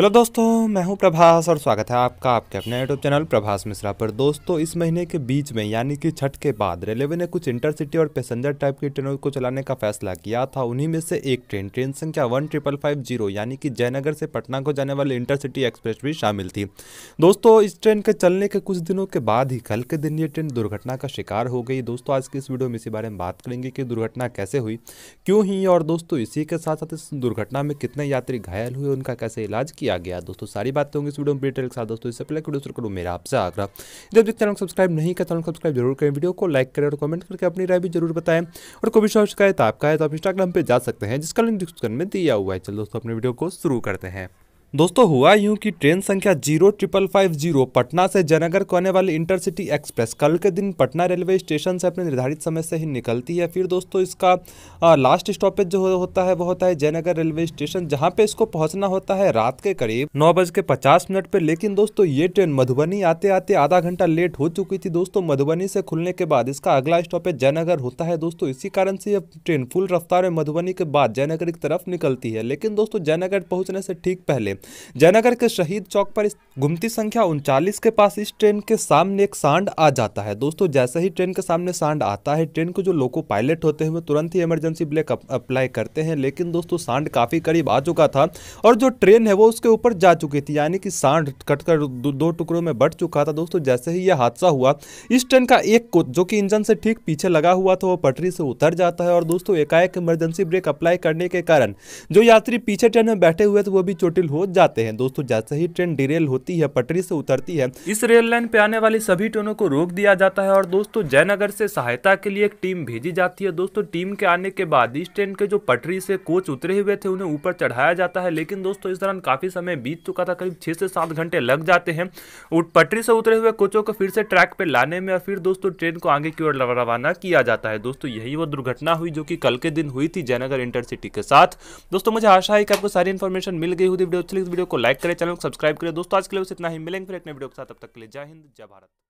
hello दोस्तों मैं हूं प्रभास और स्वागत है आपका आपके अपने यूट्यूब चैनल प्रभास मिश्रा पर दोस्तों इस महीने के बीच में यानी कि छठ के बाद रेलवे ने कुछ इंटरसिटी और पैसेंजर टाइप की ट्रेनों को चलाने का फैसला किया था उन्हीं में से एक ट्रेन ट्रेन संख्या वन ट्रिपल फाइव जीरो यानी कि जयनगर से पटना को जाने वाली इंटरसिटी एक्सप्रेस भी शामिल थी दोस्तों इस ट्रेन के चलने के कुछ दिनों के बाद ही कल के दिन ये ट्रेन दुर्घटना का शिकार हो गई दोस्तों आज की इस वीडियो में इसी बारे में बात करेंगे कि दुर्घटना कैसे हुई क्यों ही और दोस्तों इसी के साथ साथ इस दुर्घटना में कितने यात्री घायल हुए उनका कैसे इलाज किया किया गया दोस्तों सारी बातें होंगी इस वीडियो में डिटेल के साथ दोस्तों इससे पहले वीडियो शुरू करूँ मेरा आपसे आग्रह जब तक चैनल सब्सक्राइब नहीं करता हूँ सब्सक्राइब जरूर करें वीडियो को लाइक करें और कमेंट करके अपनी राय भी जरूर बताएं और कोई भी शिकायत आपका है तो आप इंस्टाग्राम पर जा सकते हैं जिसका लिंक डिस्क्रिप्शन में दिया हुआ है चलो दोस्तों अपने वीडियो को शुरू करते हैं दोस्तों हुआ यूं कि ट्रेन संख्या zero triple five zero Patna से जयनगर को आने वाली इंटरसिटी एक्सप्रेस कल के दिन पटना रेलवे स्टेशन से अपने निर्धारित समय से ही निकलती है फिर दोस्तों इसका आ, लास्ट स्टॉपेज जो होता है वो होता है जयनगर रेलवे स्टेशन जहां पे इसको पहुंचना होता है रात के करीब नौ बज के पचास मिनट पर लेकिन दोस्तों ये ट्रेन मधुबनी आते आते आधा घंटा लेट हो चुकी थी दोस्तों मधुबनी से खुलने के बाद इसका अगला स्टॉपेज जयनगर होता है दोस्तों इसी कारण से यह ट्रेन फुल रफ्तार में मधुबनी के बाद जयनगर की तरफ निकलती है लेकिन दोस्तों जयनगर पहुँचने से ठीक पहले जयनगर के शहीद चौक पर गुमती संख्या उनचालीस के पास इस ट्रेन के सामने एक सांड आ जाता है दोस्तों जैसे ही ट्रेन के सामने सांड आता है ट्रेन को जो लोको पायलट होते हैं वो तुरंत ही इमरजेंसी ब्रेक अप्लाई करते हैं लेकिन दोस्तों सांड काफ़ी करीब आ चुका था और जो ट्रेन है वो उसके ऊपर जा चुकी थी यानी कि सांड कटकर दो टुकड़ों में बट चुका था दोस्तों जैसे ही यह हादसा हुआ इस ट्रेन का एक जो कि इंजन से ठीक पीछे लगा हुआ था वो पटरी से उतर जाता है और दोस्तों एकाएक इमरजेंसी ब्रेक अप्लाई करने के कारण जो यात्री पीछे ट्रेन में बैठे हुए थे वो भी चोटिल हो पहुंच जाते हैं दोस्तों जैसे ही ट्रेन डिरेल होती है पटरी से उतरती है इस रेल लाइन पे आने वाली सभी ट्रेनों को रोक दिया जाता है और दोस्तों जयनगर से सहायता के लिए एक टीम भेजी जाती है दोस्तों टीम के आने के बाद इस ट्रेन के जो पटरी से कोच उतरे हुए थे उन्हें ऊपर चढ़ाया जाता है लेकिन दोस्तों इस दौरान काफी समय बीत चुका था करीब छह से सात घंटे लग जाते हैं पटरी से उतरे हुए कोचों को फिर से ट्रैक पे लाने में और फिर दोस्तों ट्रेन को आगे की ओर रवाना किया जाता है दोस्तों यही वो दुर्घटना हुई जो कि कल के दिन हुई थी जयनगर इंटरसिटी के साथ दोस्तों मुझे आशा है कि आपको सारी इन्फॉर्मेशन मिल गई होगी वीडियो अच्छी प्लीज़ वीडियो को लाइक करें चैनल को सब्सक्राइब करें दोस्तों आज के लिए बस इतना ही मिलेंगे फिर एक नए वीडियो के साथ तब तक के लिए जय हिंद जय भारत